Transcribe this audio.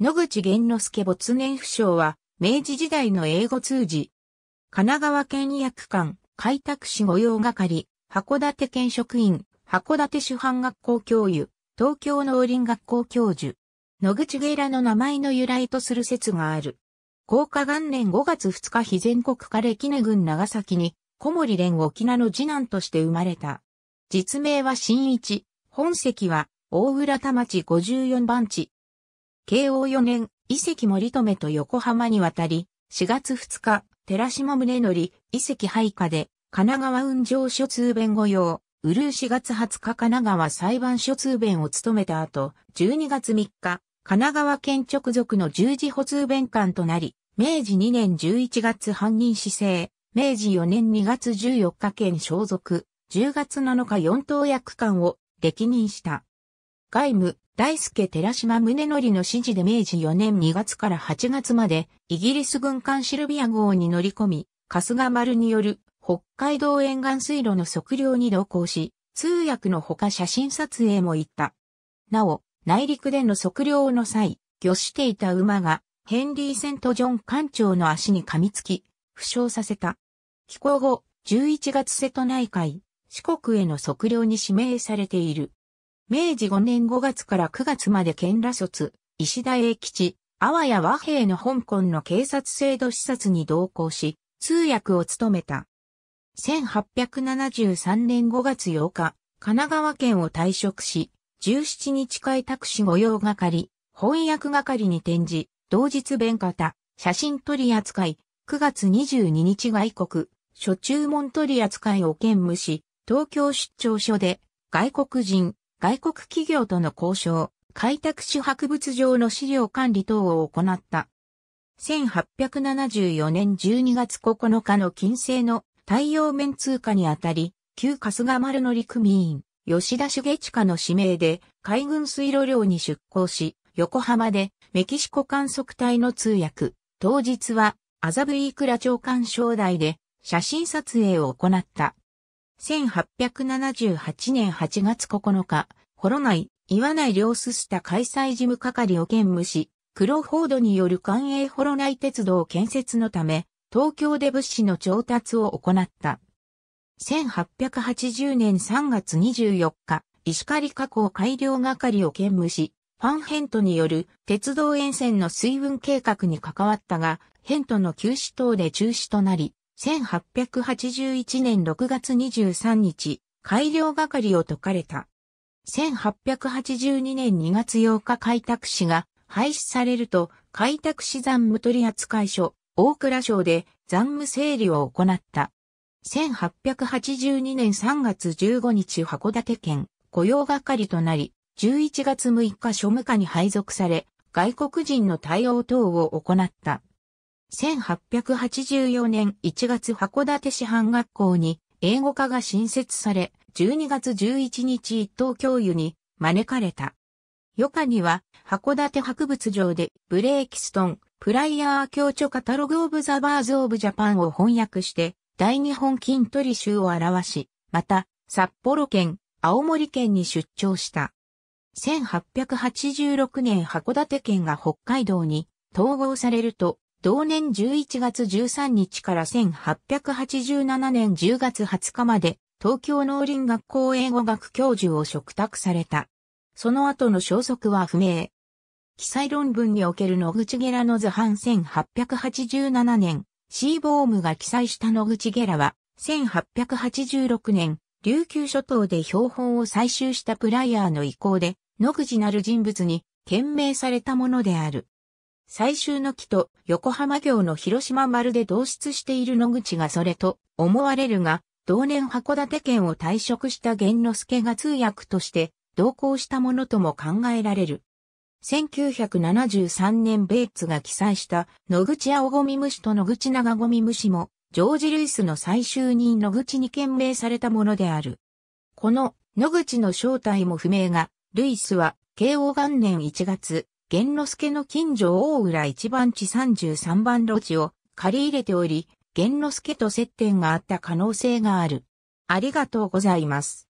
野口玄之助没年不詳は、明治時代の英語通じ。神奈川県役館、開拓士御用係、函館県職員、函館主犯学校教諭、東京農林学校教授。野口ゲイラの名前の由来とする説がある。高下元年5月2日日全国から駅根郡長崎に、小森連沖縄の次男として生まれた。実名は新一、本籍は大浦田町54番地。慶応4年、遺跡森留と横浜に渡り、4月2日、寺島宗則、遺跡配下で、神奈川運上所通弁護用、うる四4月20日神奈川裁判所通弁を務めた後、12月3日、神奈川県直属の十字補通弁官となり、明治2年11月犯人死生、明治4年2月14日県所属、10月7日4等役官を歴任した。外務、大助寺島宗則の指示で明治4年2月から8月まで、イギリス軍艦シルビア号に乗り込み、春日丸による北海道沿岸水路の測量に同行し、通訳のほか写真撮影も行った。なお、内陸での測量の際、漁していた馬が、ヘンリー・セント・ジョン艦長の足に噛みつき、負傷させた。寄港後、11月瀬戸内海、四国への測量に指名されている。明治5年5月から9月まで県羅卒、石田英吉、あわや和平の香港の警察制度視察に同行し、通訳を務めた。1873年5月8日、神奈川県を退職し、17日開拓士御用係、翻訳係に転じ、同日弁方、写真取り扱い、9月22日外国、初注文取り扱いを兼務し、東京出張所で、外国人、外国企業との交渉、開拓主、博物場の資料管理等を行った。1874年12月9日の金星の太陽面通貨にあたり、旧春日丸の陸民員、吉田茂下の指名で海軍水路寮に出港し、横浜でメキシコ観測隊の通訳、当日はアザブイークラ長官招待で写真撮影を行った。1878年8月9日、ホロナイ、岩内良すした開催事務係を兼務し、クロフォードによる官営ホロナイ鉄道建設のため、東京で物資の調達を行った。1880年3月24日、石狩加工改良係を兼務し、ファンヘントによる鉄道沿線の水運計画に関わったが、ヘントの休止等で中止となり、1881年6月23日、改良係を解かれた。1882年2月8日開拓使が廃止されると、開拓使残務取扱所、大蔵省で残務整理を行った。1882年3月15日函館県雇用係となり、11月6日庶務課に配属され、外国人の対応等を行った。1884年1月函館市販学校に英語科が新設され、12月11日一等教諭に招かれた。余暇には、函館博物場でブレーキストン、プライヤー教著カタログオブザバーズオブジャパンを翻訳して、大日本金取り集を表し、また、札幌県、青森県に出張した。1886年函館県が北海道に統合されると、同年11月13日から1887年10月20日まで東京農林学校英語学教授を嘱託された。その後の消息は不明。記載論文における野口ゲラの図版1887年、シーボームが記載した野口ゲラは、1886年、琉球諸島で標本を採集したプライヤーの意向で、野口なる人物に、懸命されたものである。採集の木と横浜行の広島丸で同室している野口がそれと思われるが、同年函館県を退職した玄之助が通訳として同行したものとも考えられる。1973年ベイツが記載した野口青ゴミ虫と野口長ゴミ虫もジョージ・ルイスの最終に野口に懸名されたものである。この野口の正体も不明が、ルイスは慶応元年1月、玄之助の近所大浦一番地33番路地を借り入れており、玄之助と接点があった可能性がある。ありがとうございます。